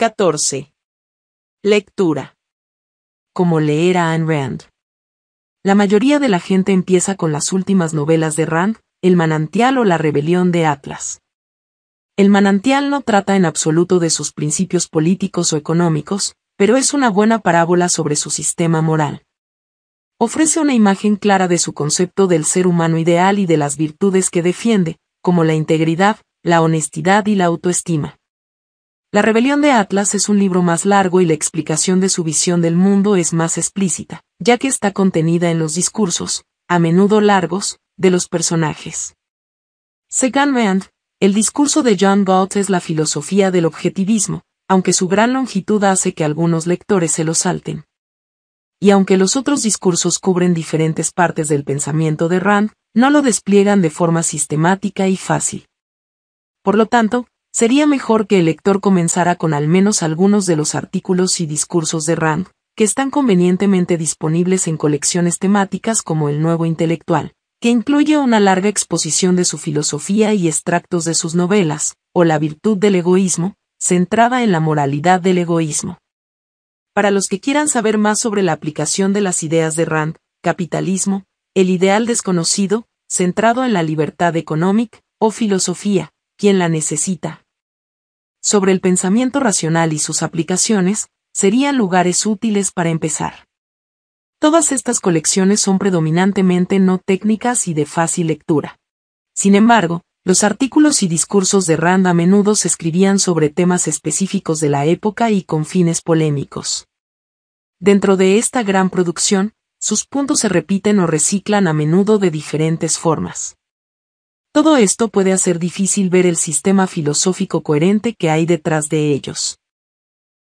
14. Lectura. Como leer a Anne Rand. La mayoría de la gente empieza con las últimas novelas de Rand, El manantial o La rebelión de Atlas. El manantial no trata en absoluto de sus principios políticos o económicos, pero es una buena parábola sobre su sistema moral. Ofrece una imagen clara de su concepto del ser humano ideal y de las virtudes que defiende, como la integridad, la honestidad y la autoestima. La rebelión de Atlas es un libro más largo y la explicación de su visión del mundo es más explícita, ya que está contenida en los discursos, a menudo largos, de los personajes. Según Rand, el discurso de John Galt es la filosofía del objetivismo, aunque su gran longitud hace que algunos lectores se lo salten. Y aunque los otros discursos cubren diferentes partes del pensamiento de Rand, no lo despliegan de forma sistemática y fácil. Por lo tanto, Sería mejor que el lector comenzara con al menos algunos de los artículos y discursos de Rand, que están convenientemente disponibles en colecciones temáticas como El Nuevo Intelectual, que incluye una larga exposición de su filosofía y extractos de sus novelas, o La Virtud del Egoísmo, centrada en la moralidad del egoísmo. Para los que quieran saber más sobre la aplicación de las ideas de Rand, Capitalismo, El Ideal Desconocido, centrado en la libertad económica, o filosofía, quien la necesita, sobre el pensamiento racional y sus aplicaciones, serían lugares útiles para empezar. Todas estas colecciones son predominantemente no técnicas y de fácil lectura. Sin embargo, los artículos y discursos de Rand a menudo se escribían sobre temas específicos de la época y con fines polémicos. Dentro de esta gran producción, sus puntos se repiten o reciclan a menudo de diferentes formas. Todo esto puede hacer difícil ver el sistema filosófico coherente que hay detrás de ellos.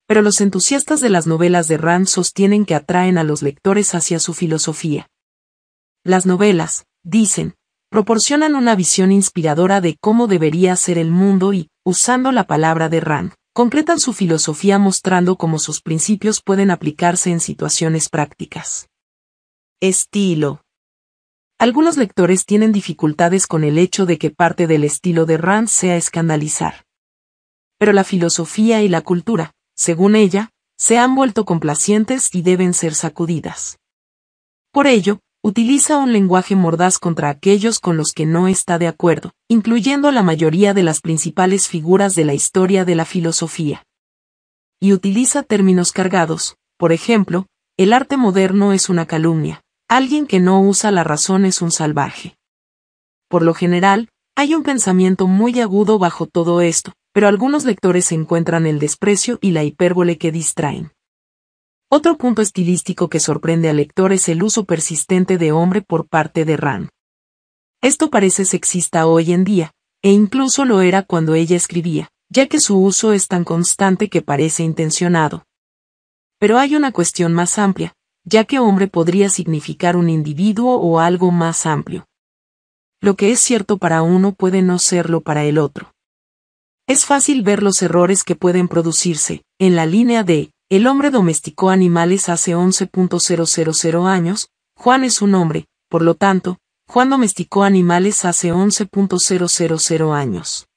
Pero los entusiastas de las novelas de Rand sostienen que atraen a los lectores hacia su filosofía. Las novelas, dicen, proporcionan una visión inspiradora de cómo debería ser el mundo y, usando la palabra de Rand, concretan su filosofía mostrando cómo sus principios pueden aplicarse en situaciones prácticas. Estilo algunos lectores tienen dificultades con el hecho de que parte del estilo de Rand sea escandalizar. Pero la filosofía y la cultura, según ella, se han vuelto complacientes y deben ser sacudidas. Por ello, utiliza un lenguaje mordaz contra aquellos con los que no está de acuerdo, incluyendo a la mayoría de las principales figuras de la historia de la filosofía. Y utiliza términos cargados, por ejemplo, el arte moderno es una calumnia, Alguien que no usa la razón es un salvaje. Por lo general, hay un pensamiento muy agudo bajo todo esto, pero algunos lectores encuentran el desprecio y la hipérbole que distraen. Otro punto estilístico que sorprende al lector es el uso persistente de hombre por parte de Rand. Esto parece sexista hoy en día, e incluso lo era cuando ella escribía, ya que su uso es tan constante que parece intencionado. Pero hay una cuestión más amplia, ya que hombre podría significar un individuo o algo más amplio. Lo que es cierto para uno puede no serlo para el otro. Es fácil ver los errores que pueden producirse, en la línea de, el hombre domesticó animales hace 11.000 años, Juan es un hombre, por lo tanto, Juan domesticó animales hace 11.000 años.